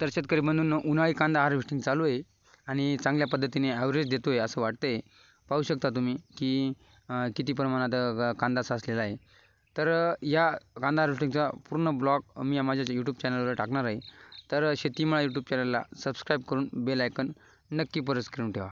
तर शेतकरी म्हणून उन्हाळी कांदा हार्वेस्टिंग चालू आहे आणि चांगल्या पद्धतीने ॲव्हरेज देतो आहे असं वाटतं आहे पाहू शकता तुम्ही की किती प्रमाणात कांदा साचलेला आहे तर या कांदा हार्वेस्टिंगचा पूर्ण ब्लॉग मी माझ्या यूट्यूब चॅनलवर टाकणार आहे तर शेतीमाळा यूट्यूब चॅनलला सबस्क्राईब करून बेल आयकन नक्की प्रेस करून ठेवा